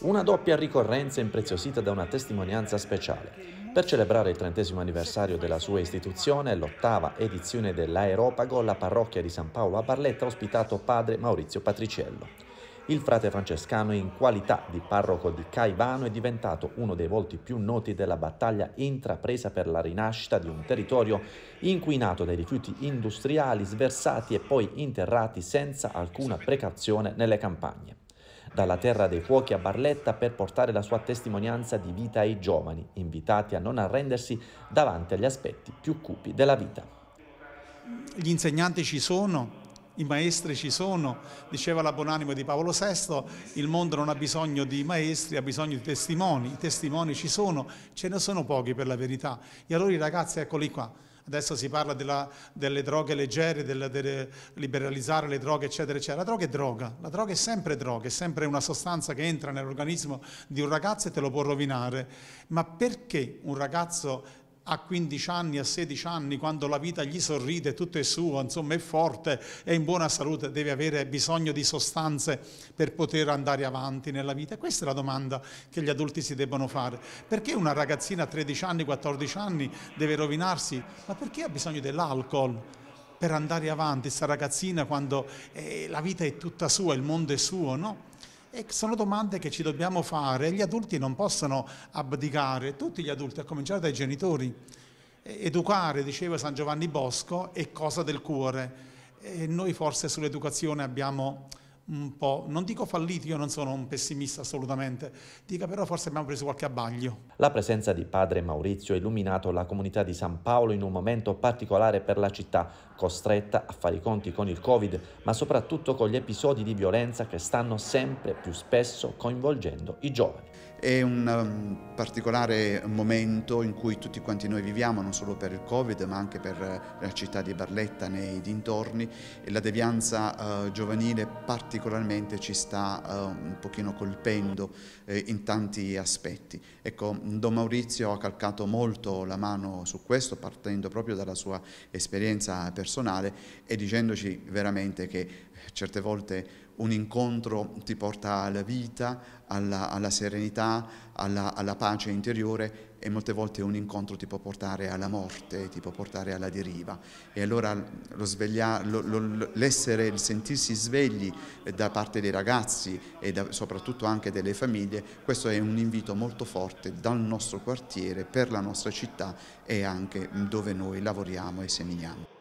Una doppia ricorrenza impreziosita da una testimonianza speciale. Per celebrare il trentesimo anniversario della sua istituzione, l'ottava edizione dell'Aeropago, la parrocchia di San Paolo a Barletta ha ospitato padre Maurizio Patriciello. Il frate francescano in qualità di parroco di Caivano è diventato uno dei volti più noti della battaglia intrapresa per la rinascita di un territorio inquinato dai rifiuti industriali sversati e poi interrati senza alcuna precauzione nelle campagne dalla terra dei fuochi a Barletta per portare la sua testimonianza di vita ai giovani, invitati a non arrendersi davanti agli aspetti più cupi della vita. Gli insegnanti ci sono, i maestri ci sono, diceva la buonanima di Paolo VI, il mondo non ha bisogno di maestri, ha bisogno di testimoni, i testimoni ci sono, ce ne sono pochi per la verità. E allora i ragazzi eccoli qua, adesso si parla della, delle droghe leggere, del liberalizzare le droghe, eccetera, eccetera. La droga è droga, la droga è sempre droga, è sempre una sostanza che entra nell'organismo di un ragazzo e te lo può rovinare. Ma perché un ragazzo a 15 anni, a 16 anni, quando la vita gli sorride, tutto è suo, insomma è forte, è in buona salute, deve avere bisogno di sostanze per poter andare avanti nella vita. questa è la domanda che gli adulti si debbono fare. Perché una ragazzina a 13 anni, 14 anni deve rovinarsi? Ma perché ha bisogno dell'alcol? Per andare avanti, questa ragazzina quando eh, la vita è tutta sua, il mondo è suo, no? E sono domande che ci dobbiamo fare. Gli adulti non possono abdicare, tutti gli adulti, a cominciare dai genitori. Educare, diceva San Giovanni Bosco, è cosa del cuore. E noi forse sull'educazione abbiamo un po', non dico fallito, io non sono un pessimista assolutamente, dica però forse abbiamo preso qualche abbaglio. La presenza di padre Maurizio ha illuminato la comunità di San Paolo in un momento particolare per la città, costretta a fare i conti con il Covid, ma soprattutto con gli episodi di violenza che stanno sempre più spesso coinvolgendo i giovani. È un um, particolare momento in cui tutti quanti noi viviamo, non solo per il Covid, ma anche per eh, la città di Barletta nei dintorni, e la devianza uh, giovanile particolare particolarmente ci sta eh, un pochino colpendo eh, in tanti aspetti. Ecco, Don Maurizio ha calcato molto la mano su questo partendo proprio dalla sua esperienza personale e dicendoci veramente che certe volte un incontro ti porta alla vita, alla, alla serenità, alla, alla, pace interiore e molte volte un incontro ti può portare alla morte, ti può portare alla deriva. E allora lo sveglia, lo, lo, l'essere, il sentirsi svegli da parte dei ragazzi e da, soprattutto anche delle famiglie, questo è un invito molto forte dal nostro quartiere, per la nostra città e anche dove noi lavoriamo e seminiamo.